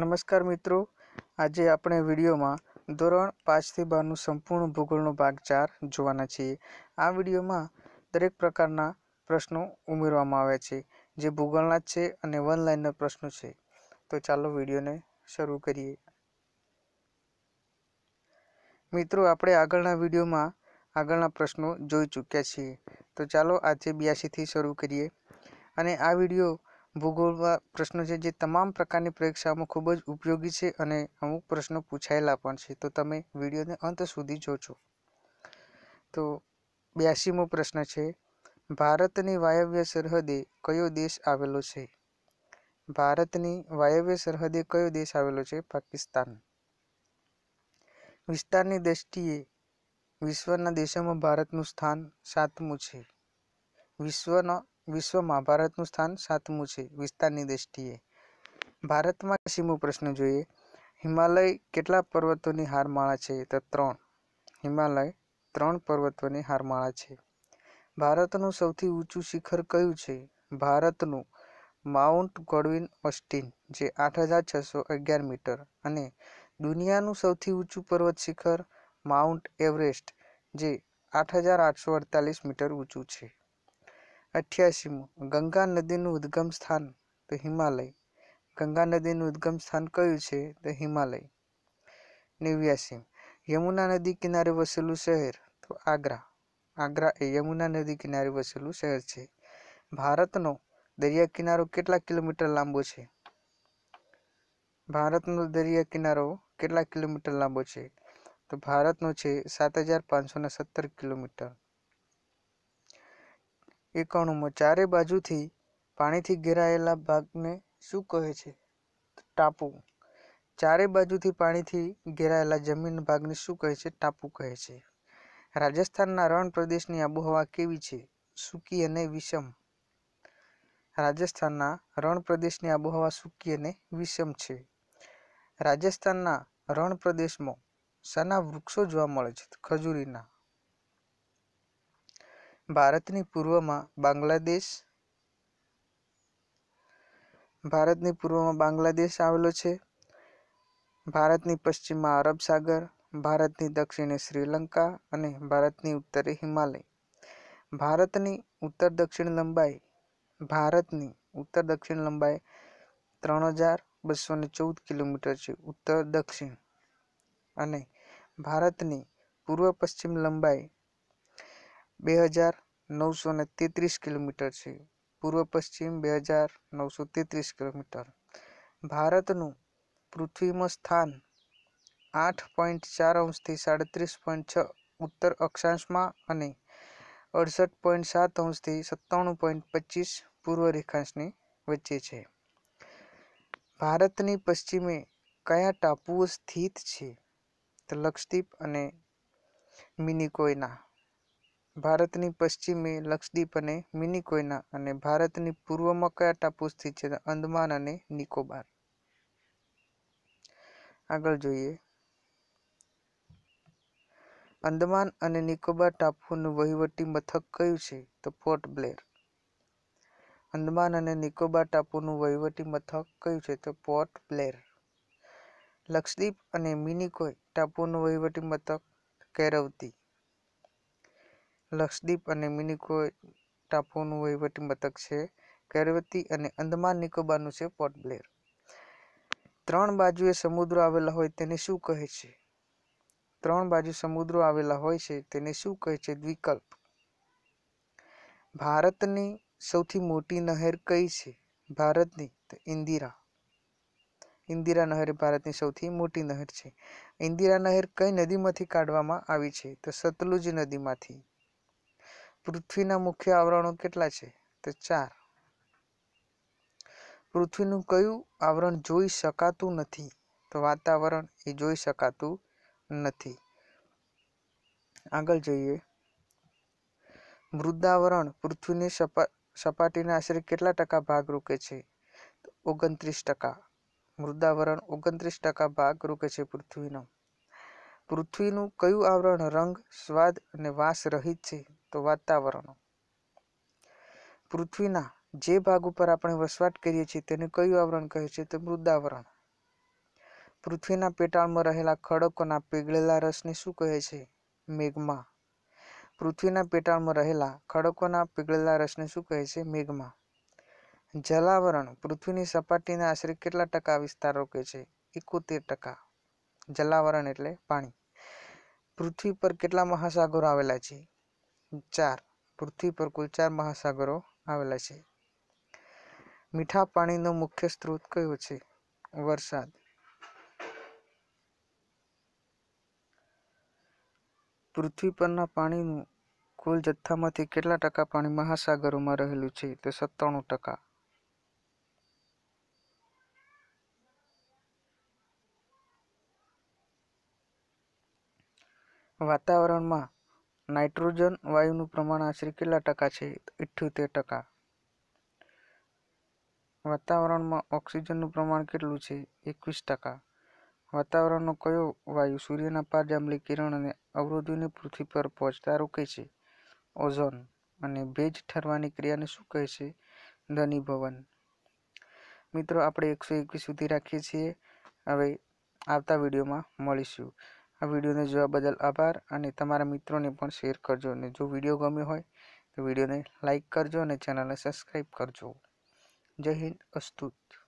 નમસ્કાર મિત્રો આજે આપણે વિડીયોમાં ધોરણ પાંચથી બારનું સંપૂર્ણ ભૂગોળનો ભાગ ચાર જોવાના છીએ આ વિડીયોમાં દરેક પ્રકારના પ્રશ્નો ઉમેરવામાં આવ્યા છે જે ભૂગોળના જ છે અને વન લાઇનના પ્રશ્નો છે તો ચાલો વિડીયોને શરૂ કરીએ મિત્રો આપણે આગળના વિડીયોમાં આગળના પ્રશ્નો જોઈ ચૂક્યા છીએ તો ચાલો આજે બ્યાસીથી શરૂ કરીએ અને આ વિડીયો ભૂગોળના પ્રશ્નો છે જે તમામ પ્રકારની પરીક્ષાઓમાં ખૂબ જ ઉપયોગી છે અને અમુક પ્રશ્નો પૂછાયેલા પણ છે તો તમે વિડીયોને અંત સુધી જોજો તો બ્યાસીમો પ્રશ્ન છે ભારતની વાયવ્ય સરહદે કયો દેશ આવેલો છે ભારતની વાયવ્ય સરહદે કયો દેશ આવેલો છે પાકિસ્તાન વિસ્તારની દ્રષ્ટિએ વિશ્વના દેશોમાં ભારતનું સ્થાન સાતમું છે વિશ્વના વિશ્વમાં ભારતનું સ્થાન સાતમું છે વિસ્તારની દ્રષ્ટિએ ભારતમાં સીમો પ્રશ્ન જોઈએ હિમાલય કેટલા પર્વતોની હારમાળા છે તો ત્રણ હિમાલય ત્રણ પર્વતોની હારમાળા છે ભારતનું સૌથી ઊંચું શિખર કયું છે ભારતનું માઉન્ટ ગોડવિન ઓસ્ટિન જે આઠ હજાર છસો અગિયાર મીટર અને દુનિયાનું સૌથી ઊંચું પર્વત શિખર માઉન્ટ એવરેસ્ટ જે આઠ હજાર આઠસો અડતાલીસ મીટર ઊંચું છે અઠ્યાસીમું ગંગા નદીનું ઉદ્ગમ સ્થાન તો હિમાલય ગંગા નદીનું ઉદ્ગમ સ્થાન કયું છે તો હિમાલય નેવ્યાસી યમુના નદી કિનારે વસેલું શહેર તો આગ્રા આગ્રા એ યમુના નદી કિનારે વસેલું શહેર છે ભારતનો દરિયા કિનારો કેટલા કિલોમીટર લાંબો છે ભારતનો દરિયા કિનારો કેટલા કિલોમીટર લાંબો છે તો ભારતનો છે સાત હજાર પાંચસો ને સત્તર કિલોમીટર એકાણુંમાં ચારે બાજુથી પાણીથી ઘેરાયેલા ભાગને શું કહે છે ટાપુ ચારે બાજુથી પાણીથી ઘેરાયેલા જમીન ભાગને શું કહે છે ટાપુ કહે છે રાજસ્થાનના રણ પ્રદેશની આબોહવા કેવી છે સૂકી અને વિષમ રાજસ્થાનના રણ પ્રદેશની આબોહવા સૂકી અને વિષમ છે રાજસ્થાનના રણ પ્રદેશમાં શાના વૃક્ષો જોવા મળે છે ખજૂરીના ભારતની પૂર્વમાં બાંગ્લાદેશ ભારતની પૂર્વમાં બાંગ્લાદેશ આવેલો છે ભારતની પશ્ચિમમાં અરબ સાગર ભારતની દક્ષિણે શ્રીલંકા અને ભારતની ઉત્તરે હિમાલય ભારતની ઉત્તર દક્ષિણ લંબાઈ ભારતની ઉત્તર દક્ષિણ લંબાઈ ત્રણ હજાર બસો ને ચૌદ કિલોમીટર છે ઉત્તર દક્ષિણ અને ભારતની પૂર્વ પશ્ચિમ લંબાઈ બે હજાર નવસો ને તેત્રીસ કિલોમીટર છે પૂર્વ પશ્ચિમ બે હજાર નવસો તેત્રીસ કિલોમીટર ભારતનું પૃથ્વીમાં સ્થાન આઠ પોઈન્ટ ચાર અંશથી સાડત્રીસ પોઈન્ટ છ ઉત્તર અક્ષાંશમાં અને અડસઠ પોઈન્ટ સાત અંશથી સત્તાણું પોઈન્ટ પચીસ પૂર્વ રેખાંશની વચ્ચે છે ભારતની પશ્ચિમે કયા ટાપુઓ સ્થિત છે લક્ષદ્વીપ અને મિનિકોયના ભારતની પશ્ચિમે લક્ષદ્વીપ અને મિનિકોયના અને ભારતની પૂર્વમાં કયા ટાપુ સ્થિત છે અંદમાન અને નિકોબાર આગળ જોઈએ અંદમાન અને નિકોબાર ટાપુનું વહીવટી મથક કયું છે તો પોર્ટ બ્લેર અંદમાન અને નિકોબાર ટાપુનું વહીવટી મથક કયું છે તો પોર્ટ બ્લેર લક્ષદ્વીપ અને મિનિકોય ટાપુનું વહીવટી મથક કેરવતી લક્ષદ્વીપ અને મિનિકોય ટાપુઓનું વહીવટી મથક છે કૈરવતી અને અંદમાન નિકોબારનું છે પોર્ટ બ્લેર ત્રણ બાજુએ સમુદ્રો આવેલા હોય તેને શું કહે છે ત્રણ બાજુ સમુદ્રો આવેલા હોય છે તેને શું કહે છે દ્વિકલ્પ ભારતની સૌથી મોટી નહેર કઈ છે ભારતની ઇન્દિરા ઇન્દિરા નહેર ભારતની સૌથી મોટી નહેર છે ઇન્દિરા નહેર કઈ નદીમાંથી કાઢવામાં આવી છે તો સતલુજ નદીમાંથી પૃથ્વીના મુખ્ય આવરણો કેટલા છે તો ચાર પૃથ્વીનું કયું આવરણ જોઈ શકાતું નથી તો વાતાવરણ એ જોઈ શકાતું નથી આગળ જોઈએ મૃદાવરણ પૃથ્વીની સપા સપાટીના આશરે કેટલા ટકા ભાગ રોકે છે ઓગણત્રીસ ટકા મૃદાવરણ ઓગણત્રીસ ટકા ભાગ રોકે છે પૃથ્વીનો પૃથ્વીનું કયું આવરણ રંગ સ્વાદ અને વાસ રહિત છે તો વાતાવરણો પૃથ્વીના જે ભાગ ઉપર આપણે વસવાટ કરીએ છીએ તેને કયું આવરણ કહે છે તો મૃદાવરણ પૃથ્વીના પેટાળમાં રહેલા ખડકોના પીગળેલા રસને શું કહે છે મેઘમા પૃથ્વીના પેટાળમાં રહેલા ખડકોના પીગળેલા રસને શું કહે છે મેઘમા જલાવરણ પૃથ્વીની સપાટીને આશરે કેટલા ટકા વિસ્તાર રોકે છે એકોતેર ટકા જલાવરણ એટલે પાણી પૃથ્વી પર કેટલા મહાસાગરો આવેલા છે ચાર પૃથ્વી પર કુલ ચાર મહાસાગરો આવેલા છે મીઠા પાણીનો મુખ્ય સ્ત્રોત કયો છે વરસાદ પૃથ્વી પરના પાણીનું કુલ જથ્થામાંથી કેટલા ટકા પાણી મહાસાગરોમાં રહેલું છે તો સત્તાણું ટકા વાતાવરણમાં નાઇટ્રોજન વાયુનું પ્રમાણ આશરે કેટલા ટકા છે ઇઠ્યોતેર ટકા વાતાવરણમાં ઓક્સિજનનું પ્રમાણ કેટલું છે એકવીસ ટકા વાતાવરણનો કયો વાયુ સૂર્યના પારજાંબલી કિરણ અને અવરોધોને પૃથ્વી પર પહોંચતા રોકે છે ઓઝોન અને ભેજ ઠરવાની ક્રિયાને શું કહે છે ધનીભવન મિત્રો આપણે એકસો એકવીસ સુધી રાખીએ છીએ હવે આવતા વિડીયોમાં મળીશું આ વિડીયોને જોવા બદલ આભાર અને તમારા મિત્રોને પણ શેર કરજો અને જો વિડીયો ગમ્યો હોય તો વિડીયોને લાઇક કરજો અને ચેનલને સબસ્ક્રાઈબ કરજો જય હિન્દ અસ્તુત